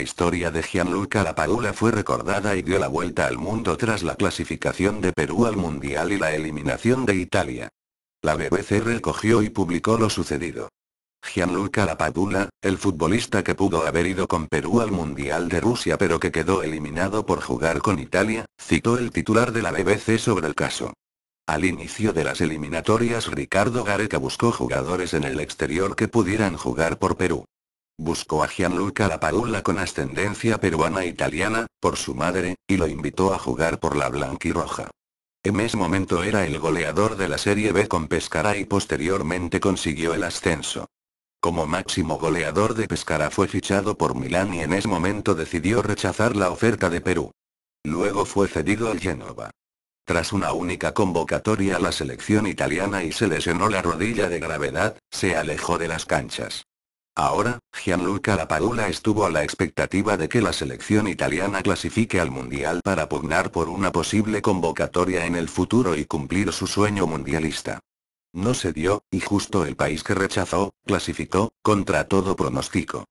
historia de Gianluca Lapadula fue recordada y dio la vuelta al mundo tras la clasificación de Perú al Mundial y la eliminación de Italia. La BBC recogió y publicó lo sucedido. Gianluca Lapadula, el futbolista que pudo haber ido con Perú al Mundial de Rusia pero que quedó eliminado por jugar con Italia, citó el titular de la BBC sobre el caso. Al inicio de las eliminatorias Ricardo Gareca buscó jugadores en el exterior que pudieran jugar por Perú. Buscó a Gianluca La con ascendencia peruana-italiana, e por su madre, y lo invitó a jugar por la blanquirroja. En ese momento era el goleador de la Serie B con Pescara y posteriormente consiguió el ascenso. Como máximo goleador de Pescara fue fichado por Milán y en ese momento decidió rechazar la oferta de Perú. Luego fue cedido al Genova. Tras una única convocatoria a la selección italiana y se lesionó la rodilla de gravedad, se alejó de las canchas. Ahora, Gianluca Lapadula estuvo a la expectativa de que la selección italiana clasifique al Mundial para pugnar por una posible convocatoria en el futuro y cumplir su sueño mundialista. No se dio, y justo el país que rechazó, clasificó, contra todo pronóstico.